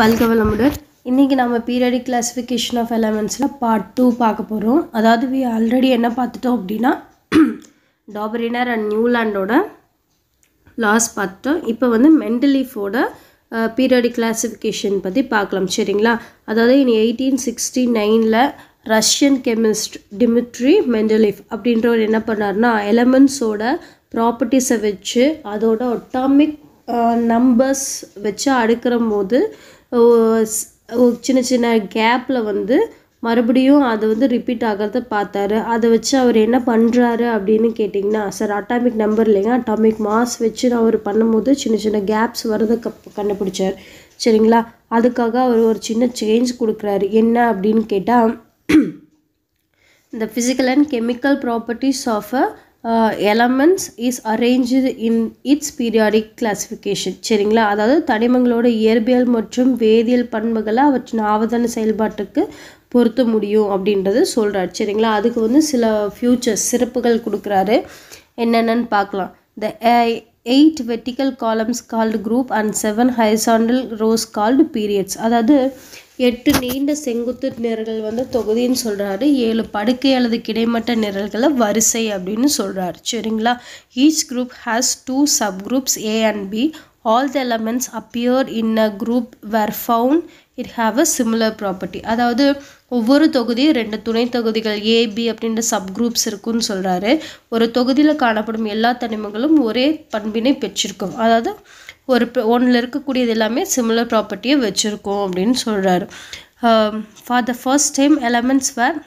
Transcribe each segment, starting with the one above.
Welcome வளமுடன் இன்றைக்கி நம்ம பீரியடிக் கிளாஸிஃபிகேஷன் ஆஃப் எலமெண்ட்ஸில் பார்ட் டூ பார்க்க போகிறோம் அதாவது வி ஆல்ரெடி என்ன பார்த்துட்டோம் அப்படின்னா டாபரினர் அண்ட் நியூலாண்டோட லாஸ் பார்த்துட்டோம் இப்போ வந்து மென்டலிஃபோட பீரியடிக் கிளாஸிஃபிகேஷன் பற்றி பார்க்கலாம் சரிங்களா அதாவது இனி எயிட்டீன் சிக்ஸ்டி நைனில் ரஷ்யன் கெமிஸ்ட் டிமிட்ரி மெண்டலிஃப் அப்படின்றவர் என்ன பண்ணார்னா எலமெண்ட்ஸோட ப்ராப்பர்ட்டிஸை வச்சு அதோட ஒட்டாமிக் நம்பர்ஸ் வச்சு அடுக்கிற போது சின்ன சின்ன கேப்பில் வந்து மறுபடியும் அது வந்து ரிப்பீட் ஆகிறத பார்த்தாரு அதை வச்சு அவர் என்ன பண்ணுறாரு அப்படின்னு கேட்டிங்கன்னா சார் அட்டாமிக் நம்பர் இல்லைங்க அட்டாமிக் மாஸ் வச்சு அவர் பண்ணும்போது சின்ன சின்ன கேப்ஸ் வரதை கப் கண்டுபிடிச்சார் சரிங்களா அதுக்காக அவர் ஒரு சின்ன சேஞ்ச் கொடுக்குறாரு என்ன அப்படின்னு கேட்டால் இந்த physical and chemical properties of a elements is arrange in its periodic classification சரிங்களா அதாவது தனிமங்களோட இயற்பியல் மற்றும் வேதியியல் பண்புகளை அவற்றின் ஆவதான செயல்பாட்டுக்கு பொருத்த முடியும் அப்படின்றது சொல்கிறார் சரிங்களா அதுக்கு வந்து சில ஃப்யூச்சர்ஸ் சிறப்புகள் கொடுக்குறாரு என்னென்னு பார்க்கலாம் the eight vertical columns called group and seven horizontal rows called periods அதாவது எட்டு நீண்ட செங்குத்து நிரல்கள் வந்து தொகுதின்னு சொல்கிறாரு ஏழு படுக்கை அல்லது கிடைமட்ட நிரல்களை வரிசை அப்படின்னு சொல்கிறாரு சரிங்களா each group has two sub groups A and B all the elements appear in a group were found it have a similar property அதாவது ஒவ்வொரு தொகுதியும் ரெண்டு துணை தொகுதிகள் ஏபி அப்படின்ற சப் குரூப்ஸ் இருக்குன்னு சொல்கிறாரு ஒரு தொகுதியில் காணப்படும் எல்லா தனிமங்களும் ஒரே பண்பினை பெற்றிருக்கும் அதாவது ஒரு ஒன்றில் இருக்கக்கூடியது எல்லாமே சிமிலர் ப்ராப்பர்ட்டியை வச்சுருக்கோம் அப்படின்னு சொல்கிறாரு for the first time elements were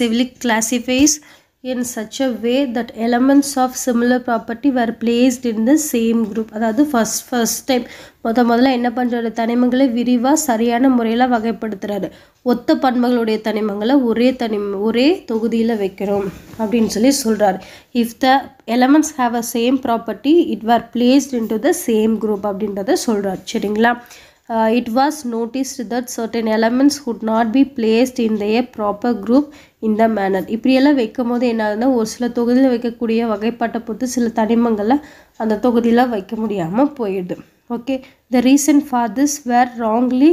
சிவிலிக் classifies in such a way that elements of similar property were placed in the same group அதாவது ஃபஸ்ட் ஃபஸ்ட் டைம் முத முதல்ல என்ன பண்ணுறாரு தனிமங்களை விரிவாக சரியான முறையில் வகைப்படுத்துகிறாரு ஒத்த பண்புகளுடைய தனிமங்களை ஒரே தனி ஒரே தொகுதியில் வைக்கிறோம் அப்படின்னு சொல்லி சொல்கிறார் if the elements have a same property it were placed in to the same group அப்படின்றத சொல்கிறார் சரிங்களா uh, it was noticed that certain elements could not be placed in the proper group in the manner இப்படியெல்லாம் வைக்கும் போது என்னாகுதுன்னா ஒரு சில தொகுதியில் வைக்கக்கூடிய வகைப்பாட்டை பொறுத்து சில தனிமங்களை அந்த தொகுதியில் வைக்க முடியாமல் போயிடுது okay the reason for this were wrongly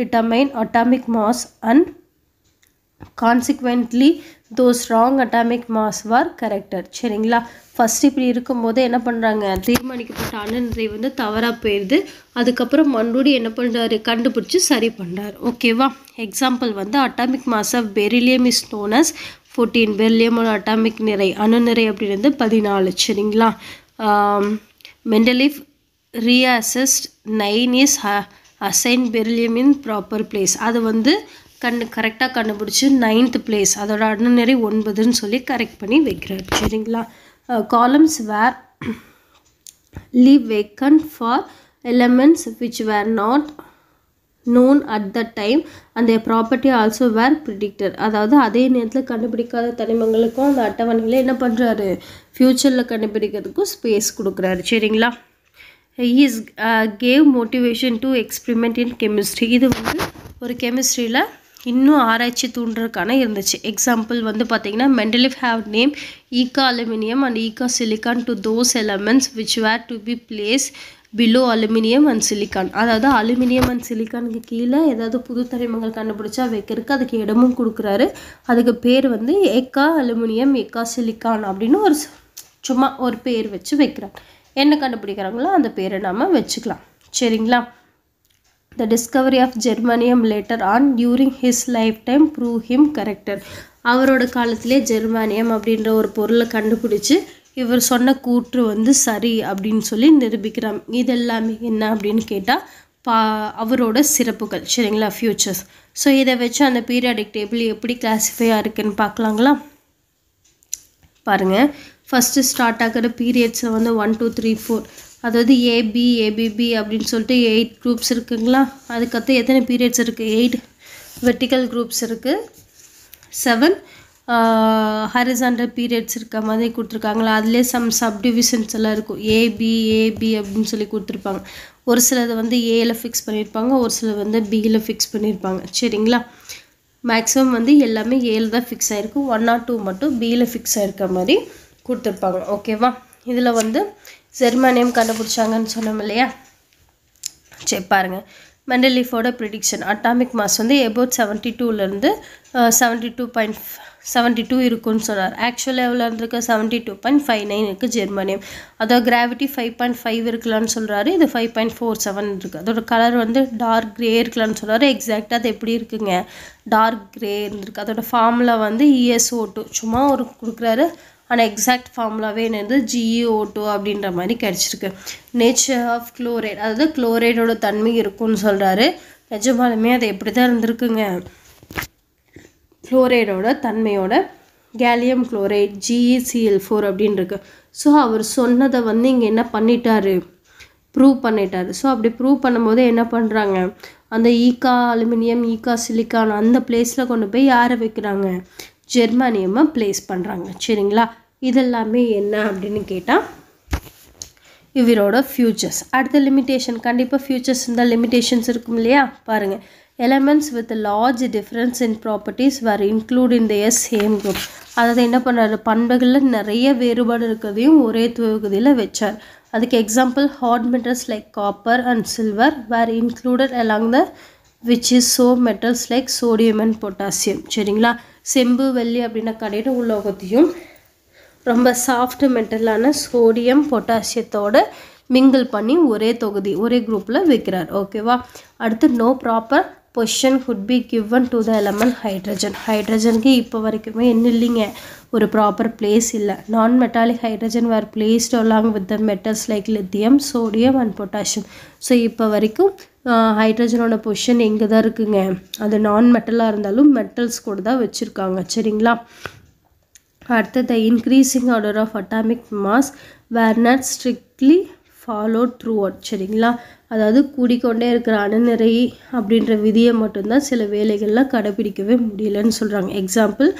determined atomic mass and consequently those wrong atomic mass were corrected சரிங்களா ஃபஸ்ட் இப்படி இருக்கும்போது என்ன பண்ணுறாங்க தீர்மானிக்கப்பட்ட அணுநிறை வந்து தவறாக போயிடுது அதுக்கப்புறம் மறுபடியும் என்ன பண்ணுறாரு கண்டுபிடிச்சி சரி பண்ணுறாரு ஓகேவா எக்ஸாம்பிள் வந்து atomic mass of beryllium is known as as fourteen beryllium atomic நிறை அணுநிறை அப்படின்றது பதினாலு சரிங்களா Mendeleev reassessed nine is assign beryllium in proper place அது வந்து கண்டு கரெக்டாக கண்டுபிடிச்சி நைன்த் பிளேஸ் அதோட அணுநிறை ஒன்பதுன்னு சொல்லி கரெக்ட் பண்ணி வைக்கிறார் சரிங்களா columns were leave vacant for elements which were not known at the time அந்த ப்ராப்பர்ட்டி ஆல்சோ வேர் ப்ரிடிக்டர் அதாவது அதே நேரத்தில் கண்டுபிடிக்காத தனிமங்களுக்கும் அந்த அட்டவணையில் என்ன பண்ணுறாரு ஃப்யூச்சரில் கண்டுபிடிக்கிறதுக்கும் ஸ்பேஸ் கொடுக்குறாரு சரிங்களா he's gave motivation to experiment in chemistry இது வந்து ஒரு கெமிஸ்ட்ரியில் இன்னும் ஆராய்ச்சி தூண்டுறதுக்கான இருந்துச்சு எக்ஸாம்பிள் வந்து பார்த்திங்கன்னா Mendeleev have name eka aluminium and eka silicon to those elements which were to be place below aluminium and silicon அதாவது அலுமினியம் அண்ட் சிலிக்கானுக்கு கீழே ஏதாவது புது தனிமங்கள் கண்டுபிடிச்சா வைக்கிறதுக்கு அதுக்கு இடமும் கொடுக்குறாரு அதுக்கு பேர் வந்து ஏக்கா அலுமினியம் எக்கா சிலிக்கான் அப்படின்னு ஒரு சும்மா ஒரு பேர் வச்சு வைக்கிறார் என்ன கண்டுபிடிக்கிறாங்களோ அந்த பேரை நாம் வச்சுக்கலாம் சரிங்களா the discovery of germanium later on during his life time prove him corrected அவரோட காலத்திலே ஜெர்மானியம் அப்படின்ற ஒரு பொருளை கண்டுபிடிச்சி இவர் சொன்ன கூற்று வந்து சரி அப்படின்னு சொல்லி நிரூபிக்கிறான் இதெல்லாமே என்ன அப்படின்னு கேட்டால் பா அவரோட சிறப்புகள் சரிங்களா ஃப்யூச்சர்ஸ் ஸோ இதை வச்சு அந்த பீரியாடிக் டேபிள் எப்படி கிளாஸிஃபையாக இருக்குன்னு பார்க்கலாங்களா பாருங்கள் ஃபஸ்ட்டு ஸ்டார்ட் ஆகிற பீரியட்ஸை வந்து ஒன் டூ த்ரீ ஃபோர் அதாவது ஏபி ஏபிபி அப்படின்னு சொல்லிட்டு எயிட் குரூப்ஸ் இருக்குங்களா அதுக்கடுத்து எத்தனை பீரியட்ஸ் இருக்குது எயிட் வெர்டிக்கல் குரூப்ஸ் இருக்குது செவன் ஹரிசாண்டல் பீரியட்ஸ் இருக்க மாதிரி கொடுத்துருக்காங்களா அதிலே சம் சப்டிவிஷன்ஸ் எல்லாம் இருக்கும் ஏபி ஏபி அப்படின்னு சொல்லி கொடுத்துருப்பாங்க ஒரு சிலது வந்து ஏயில் ஃபிக்ஸ் பண்ணியிருப்பாங்க ஒரு சிலர் வந்து பியில் ஃபிக்ஸ் பண்ணியிருப்பாங்க சரிங்களா மேக்ஸிமம் வந்து எல்லாமே ஏயில் தான் ஃபிக்ஸ் ஆகிருக்கும் ஒன் ஆர் டூ மட்டும் பியில் ஃபிக்ஸ் ஆகிருக்க மாதிரி கொடுத்துருப்பாங்க ஓகேவா இதில் வந்து ஜெர்மானியம் கண்டுபிடிச்சாங்கன்னு சொன்னோம் இல்லையா சரி பாருங்கள் மெண்டலிஃபோட ப்ரிடிக்ஷன் அட்டாமிக் மாஸ் வந்து எபோட் செவன்ட்டி டூலேருந்து seventy two point seventy two இருக்குன்னு சொன்னார் ஆக்சுவலாக எவ்வளோ இருந்திருக்கு seventy two point five nine இருக்குது ஜெர்மானியம் அதோட கிராவிட்டி ஃபைவ் பாயிண்ட் ஃபைவ் இருக்கலான்னு சொல்கிறாரு இது ஃபைவ் பாயிண்ட் ஃபோர் செவன் இருக்குது அதோடய கலர் வந்து டார்க் க்ரே இருக்கலான்னு சொல்கிறாரு எக்ஸாக்டாக அது எப்படி இருக்குங்க டார்க் க்ரே இருந்திருக்கு அதோட ஃபார்முலா வந்து இஎஸ்ஓ e டூ சும்மா ஒரு கொடுக்குறாரு ஆனால் எக்ஸாக்ட் ஃபார்முலாவே என்னது ஜிஇஓ டூ அப்படின்ற மாதிரி கிடச்சிருக்கு நேச்சர் ஆஃப் குளோரைட் அதாவது குளோரைடோட தன்மை இருக்கும்னு சொல்கிறாரு நிஜமாலுமே அது எப்படி தான் இருந்திருக்குங்க குளோரைடோட தன்மையோட கேலியம் குளோரைட் ஜிஇசிஎல் ஃபோர் அப்படின்னு இருக்கு ஸோ அவர் சொன்னதை வந்து இங்கே என்ன பண்ணிட்டாரு ப்ரூவ் பண்ணிட்டார் ஸோ அப்படி ப்ரூவ் பண்ணும்போது என்ன பண்ணுறாங்க அந்த ஈக்கா அலுமினியம் ஈக்கா சிலிக்கான் அந்த பிளேஸில் கொண்டு போய் யாரை வைக்கிறாங்க ஜெர்மானியமாக ப்ளேஸ் பண்ணுறாங்க சரிங்களா இதெல்லாமே என்ன அப்படின்னு கேட்டால் இவரோட ஃபியூச்சர்ஸ் அடுத்த லிமிட்டேஷன் கண்டிப்பாக ஃபியூச்சர்ஸ் இருந்தால் லிமிட்டேஷன்ஸ் இருக்கும் இல்லையா பாருங்கள் elements with large difference in properties were include in their same group அதாவது என்ன பண்ணார் பண்புகளில் நிறைய வேறுபாடு இருக்கிறதையும் ஒரே தொகுதியில் வச்சார் அதுக்கு example hard metals like copper and silver were included along the which is so metals like sodium and potassium சரிங்களா செம்பு வெள்ளி அப்படின்னா கடின உலோகத்தையும் ரொம்ப சாஃப்ட் மெட்டலான சோடியம் பொட்டாசியத்தோடு மிங்கிள் பண்ணி ஒரே தொகுதி ஒரே குரூப்பில் வைக்கிறார் ஓகேவா அடுத்து no proper position could be given to the element hydrogen ஹைட்ரஜனுக்கு இப்போ வரைக்குமே என்ன இல்லைங்க ஒரு ப்ராப்பர் பிளேஸ் இல்லை non metallic hydrogen were placed along with the metals like lithium sodium and potassium so இப்போ வரைக்கும் ஹைட்ரஜனோட பொஷன் எங்கே தான் இருக்குங்க அது நான் மெட்டலாக இருந்தாலும் மெட்டல்ஸ் கூட தான் வச்சுருக்காங்க சரிங்களா அடுத்தது increasing order of atomic mass were not strictly follow throughout சரிங்களா அதாவது கூடிக்கொண்டே இருக்கிற அணுநிறை அப்படின்ற விதியை மட்டும்தான் சில வேலைகளில் கடைபிடிக்கவே முடியலன்னு சொல்கிறாங்க எக்ஸாம்பிள்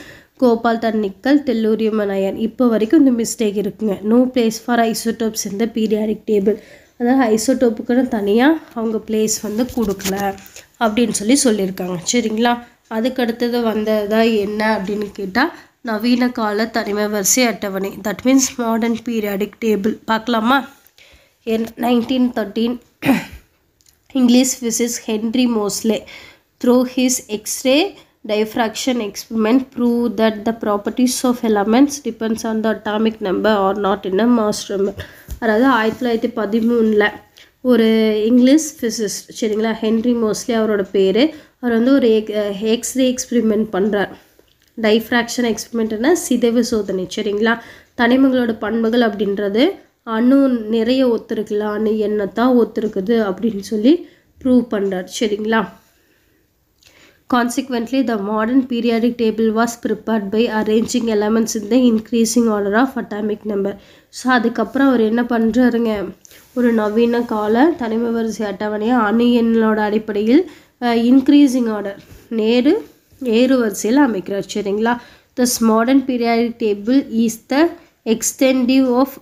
கோபால் தன் நிக்கல் தெல்லூரியம் அயன் இப்போ வரைக்கும் இந்த மிஸ்டேக் இருக்குங்க நோ பிளேஸ் ஃபார் ஐசோடோப்ஸ் இந்த பீரியாடிக் டேபிள் அதாவது ஐசோடோப்புக்குன்னு தனியாக அவங்க பிளேஸ் வந்து கொடுக்கல அப்படின்னு சொல்லி சொல்லியிருக்காங்க சரிங்களா அதுக்கடுத்தது வந்ததாக என்ன அப்படின்னு கேட்டால் நவீன கால தனிமை வரிசை அட்டவணை that means modern periodic table பார்க்கலாமா in nineteen thirteen English physicist Henry Moseley through his X-ray diffraction experiment prove that the properties of elements depends on the atomic number or not in a mass number அதாவது ஆயிரத்தி தொள்ளாயிரத்தி பதிமூணில் ஒரு English physicist சரிங்களா Henry Moseley அவரோட பேர் அவர் வந்து ஒரு எக்ஸ்ரே எக்ஸ்பிரிமெண்ட் பண்ணுறார் டைஃப்ராக்ஷன் எக்ஸ்பிரிமெண்ட்னா சிதைவு சோதனை சரிங்களா தனிமங்களோட பண்புகள் அப்படின்றது அணு நிறைய ஒத்துருக்கலாம் அணு எண்ணத்தான் ஒத்துருக்குது அப்படின்னு சொல்லி ப்ரூவ் பண்ணுறார் சரிங்களா Consequently, the modern periodic table was prepared by arranging elements in the increasing order of atomic number. So அதுக்கப்புறம் அவர் என்ன பண்ணுறாருங்க ஒரு நவீன கால தனிம வரிசை அட்டவணையை அணு எண்ணோட அடிப்படையில் இன்க்ரீஸிங் ஆர்டர் நேரு ஏறு வரிசையில் அமைக்கிறார் சரிங்களா this modern periodic table is the extensive of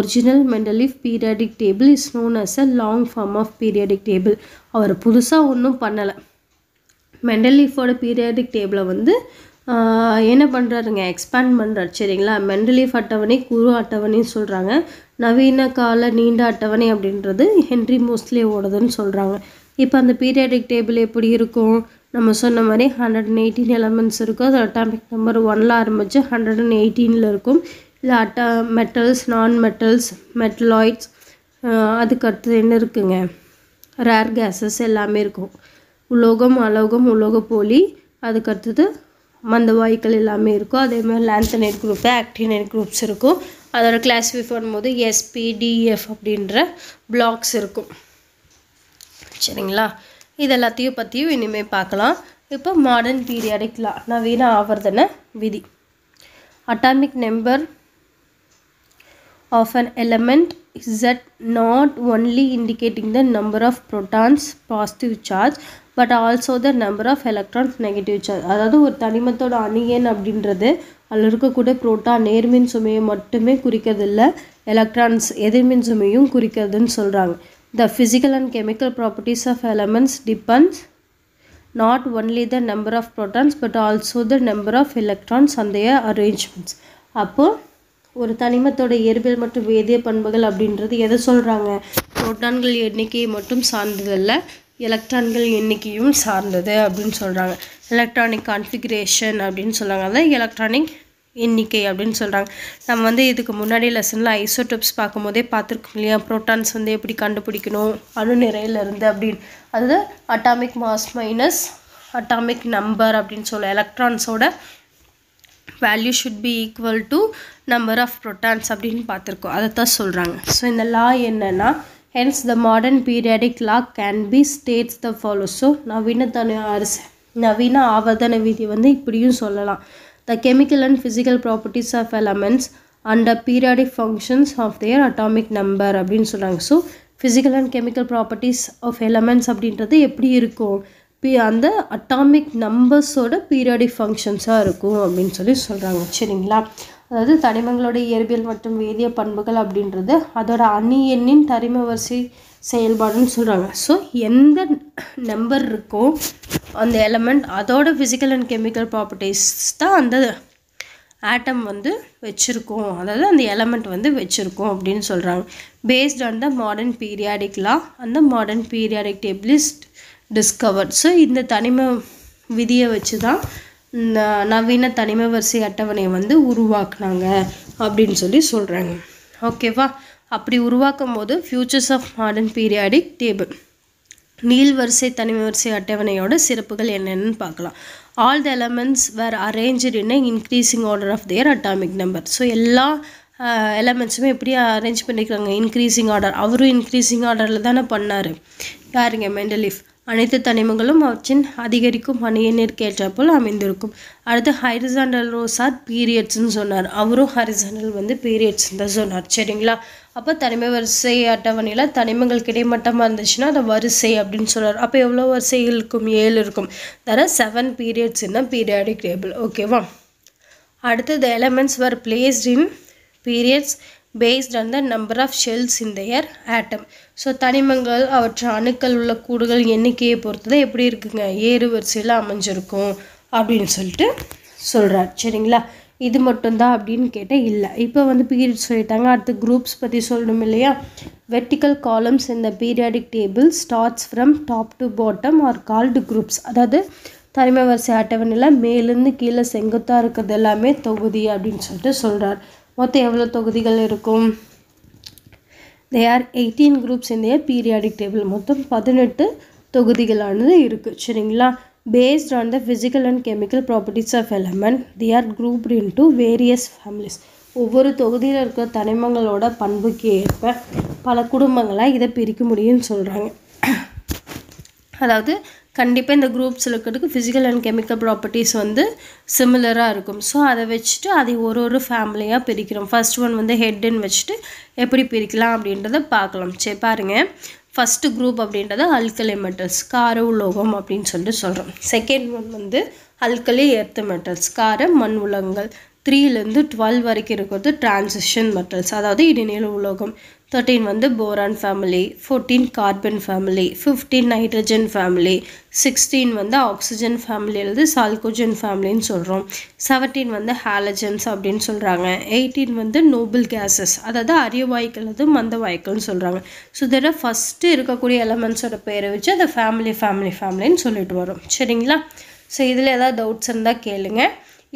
original Mendeleev periodic table is known as a long form of periodic table அவர் புதுசாக ஒன்றும் பண்ணலை மெண்டலீஃபோட பீரியாடிக் டேபிளை வந்து என்ன பண்ணுறாருங்க எக்ஸ்பேண்ட் பண்ணுறாரு சரிங்களா மெண்டலீஃப் அட்டவணை குரு அட்டவணைன்னு சொல்கிறாங்க நவீன கால நீண்ட அட்டவணை அப்படின்றது ஹென்ரி ஓடுதுன்னு சொல்கிறாங்க இப்போ அந்த பீரியாடிக் டேபிள் எப்படி இருக்கும் நம்ம சொன்ன மாதிரி ஹண்ட்ரட் அண்ட் எயிட்டீன் எலமெண்ட்ஸ் இருக்கும் அது அட்டாமிக் நம்பர் ஒனில் ஆரம்பித்து ஹண்ட்ரட் அண்ட் எயிட்டீனில் இருக்கும் இல்லை அட்டா மெட்டல்ஸ் நான் மெட்டல்ஸ் மெட்டலாய்ட்ஸ் அதுக்கடுத்து என்ன இருக்குங்க ரேர் கேஸஸ் எல்லாமே இருக்கும் உலோகம் அலோகம் உலோக போலி அதுக்கடுத்தது மந்த வாயுக்கள் எல்லாமே இருக்கும் அதே மாதிரி லேந்தனைட் குரூப்பு ஆக்டினைட் குரூப்ஸ் இருக்கும் அதோட கிளாஸிஃபை பண்ணும்போது எஸ்பி டிஎஃப் அப்படின்ற பிளாக்ஸ் இருக்கும் சரிங்களா இது எல்லாத்தையும் பற்றியும் இனிமேல் பார்க்கலாம் இப்போ மாடர்ன் பீரியாடிக்லாம் நவீன ஆவர்தன விதி atomic number of an element is at not only indicating the number of protons positive charge but also the number of electrons negative charge அதாவது ஒரு தனிமத்தோட அணியன் அப்படின்றது அதில் இருக்கக்கூடிய புரோட்டான் நேர்மின் சுமையை மட்டுமே குறிக்கிறதில்ல எலக்ட்ரான்ஸ் எதிர்மின் சுமையும் குறிக்கிறதுன்னு சொல்கிறாங்க the physical and chemical properties of elements depends not only the number of protons but also the number of electrons அந்த அரேஞ்ச்மெண்ட்ஸ் அப்போது ஒரு தனிமத்தோட இயற்பியல் மற்றும் வேதிய பண்புகள் அப்படின்றது எதை சொல்கிறாங்க புரோட்டான்கள் எண்ணிக்கையை மட்டும் சார்ந்ததில்லை எலக்ட்ரான்கள் எண்ணிக்கையும் சார்ந்தது அப்படின்னு சொல்கிறாங்க எலக்ட்ரானிக் கான்ஃபிகரேஷன் அப்படின்னு சொல்கிறாங்க அதாவது எலக்ட்ரானிக் எண்ணிக்கை அப்படின்னு சொல்கிறாங்க நம்ம வந்து இதுக்கு முன்னாடி லெசனில் ஐசோடோப்ஸ் பார்க்கும்போதே பார்த்துருக்கோம் இல்லையா ப்ரோட்டான்ஸ் வந்து எப்படி கண்டுபிடிக்கணும் அணு நிறையிலிருந்து அப்படின்னு அது atomic mass minus atomic number அப்படின்னு சொல்ல எலக்ட்ரான்ஸோட value should be equal to number of protons அப்படின்னு பார்த்துருக்கோம் அதை தான் சொல்கிறாங்க ஸோ இந்த லா என்னென்னா hence the modern periodic law can be states the follow. So நவீன தனு அரசு நவீன ஆவர்த்தன விதி வந்து இப்படியும் சொல்லலாம் the chemical and physical properties of elements and the periodic functions of their atomic number அப்படின்னு சொல்கிறாங்க so physical and chemical properties of elements அப்படின்றது எப்படி இருக்கும் பி அந்த அட்டாமிக் நம்பர்ஸோட பீரியாடிக் ஃபங்க்ஷன்ஸாக இருக்கும் அப்படின்னு சொல்லி சொல்கிறாங்க சரிங்களா அதாவது தனிமங்களோட இயற்பியல் மற்றும் வேதிய பண்புகள் அப்படின்றது அதோட அணி எண்ணின் தனிம வரிசை செயல்பாடுன்னு சொல்கிறாங்க ஸோ எந்த நம்பர் இருக்கோ அந்த எலமெண்ட் அதோட ஃபிசிக்கல் அண்ட் கெமிக்கல் ப்ராப்பர்ட்டிஸ் தான் அந்த ஆட்டம் வந்து வச்சுருக்கோம் அதாவது அந்த எலமெண்ட் வந்து வச்சுருக்கோம் அப்படின்னு சொல்கிறாங்க based on the modern periodic law அந்த modern periodic table discover so இந்த தனிம விதியை வச்சு தான் நவீன தனிமை வரிசை அட்டவணையை வந்து உருவாக்குனாங்க அப்படின்னு சொல்லி சொல்கிறாங்க ஓகேவா அப்படி உருவாக்கும் போது features of modern periodic table நீள்வரிசை வரிசை அட்டவணையோட சிறப்புகள் என்னென்னு பார்க்கலாம் all the elements were arrange in increasing order of their atomic number so எல்லா எலமெண்ட்ஸுமே எப்படி அரேஞ்ச் பண்ணிக்கிறாங்க இன்க்ரீஸிங் ஆர்டர் அவரும் இன்க்ரீஸிங் ஆர்டரில் தானே பண்ணார் யாருங்க மெண்டலிஃப் அனைத்து தனிமங்களும் அவற்றின் அதிகரிக்கும் அணியினருக்கேற்றப்போல் அமைந்திருக்கும் அடுத்து ஹரிசாண்டல் ரோசாத் பீரியட்ஸ்ன்னு சொன்னார் அவரும் ஹரிசாண்டல் வந்து பீரியட்ஸ்ன்னு தான் சொன்னார் சரிங்களா அப்போ தனிமை வரிசை அட்டவணையில் தனிமங்கள் கிடைமட்டமாக இருந்துச்சுன்னா அது வரிசை அப்படின்னு சொல்கிறார் அப்போ எவ்வளோ வரிசைகள் இருக்கும் ஏழு இருக்கும் தர seven periods in periodic table ஓகேவா அடுத்தது elements were placed in periods based on the number of shells in their atom so தனிமங்கள் அவற்றை அணுக்கள் உள்ள கூடுகள் எண்ணிக்கையை பொறுத்து எப்படி இருக்குங்க ஏறு வரிசையில் அமைஞ்சிருக்கும் அப்படின்னு சொல்லிட்டு சொல்கிறார் சரிங்களா இது மட்டும்தான் அப்படின்னு கேட்டால் இல்லை இப்போ வந்து பீரியட் சொல்லிட்டாங்க அடுத்து குரூப்ஸ் பற்றி சொல்லணும் இல்லையா வெர்டிக்கல் காலம்ஸ் இந்த periodic table starts from top to bottom are called groups அதாவது தனிம வரிசை அட்டவணையில் மேலேருந்து கீழே செங்குத்தாக இருக்கிறது எல்லாமே தொகுதி அப்படின்னு சொல்லிட்டு சொல்கிறார் மொத்தம் எவ்வளோ தொகுதிகள் இருக்கும் தே ஆர் எயிட்டீன் குரூப்ஸ் இந்த பீரியாடிக் டேபிள் மொத்தம் பதினெட்டு தொகுதிகளானது இருக்குது சரிங்களா based on the physical and chemical properties of element they are group in to various families ஒவ்வொரு தொகுதியில் இருக்கிற தனிமங்களோட பண்புக்கு ஏற்ப பல குடும்பங்களாக இதை பிரிக்க முடியும்னு சொல்கிறாங்க அதாவது கண்டிப்பாக இந்த குரூப்ஸ் இருக்கிறதுக்கு ஃபிசிக்கல் அண்ட் கெமிக்கல் ப்ராப்பர்ட்டிஸ் வந்து சிமிலராக இருக்கும் ஸோ அதை வச்சுட்டு அதை ஒரு ஒரு ஃபேமிலியாக பிரிக்கிறோம் ஃபஸ்ட் ஒன் வந்து ஹெட்னு வச்சுட்டு எப்படி பிரிக்கலாம் அப்படின்றத பார்க்கலாம் சரி பாருங்கள் ஃபஸ்ட்டு குரூப் அப்படின்றது அல்கலி மெட்டல்ஸ் கார உலோகம் அப்படின்னு சொல்லிட்டு சொல்கிறோம் செகண்ட் ஒன் வந்து அல்கலி எர்த்து மெட்டல்ஸ் கார மண் உலகங்கள் த்ரீலேருந்து டுவெல் வரைக்கும் இருக்கிறது டிரான்சிஷன் மெட்டல்ஸ் அதாவது இடைநிலை உலோகம் தேர்ட்டீன் வந்து boron family fourteen carbon family fifteen nitrogen family sixteen வந்து ஆக்சிஜன் அல்லது சால்கோஜன் ஃபேமிலின்னு சொல்கிறோம் செவன்டீன் வந்து ஹாலஜன்ஸ் அப்படின்னு சொல்கிறாங்க எயிட்டீன் வந்து நோபல் கேஸஸ் அதாவது அரிய வாய்க்கள் அல்லது மந்த வாய்க்கள்னு சொல்கிறாங்க ஸோ இதோட ஃபஸ்ட்டு இருக்கக்கூடிய எலமெண்ட்ஸோட பேரை வச்சு அதை ஃபேமிலி ஃபேமிலி ஃபேமிலின்னு சொல்லிட்டு வரும் சரிங்களா ஸோ இதில் ஏதாவது டவுட்ஸ் இருந்தால் கேளுங்க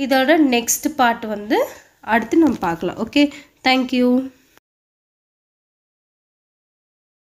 இதோட நெக்ஸ்ட் பார்ட் வந்து அடுத்து நம்ம பார்க்கலாம் ஓகே தேங்க்யூ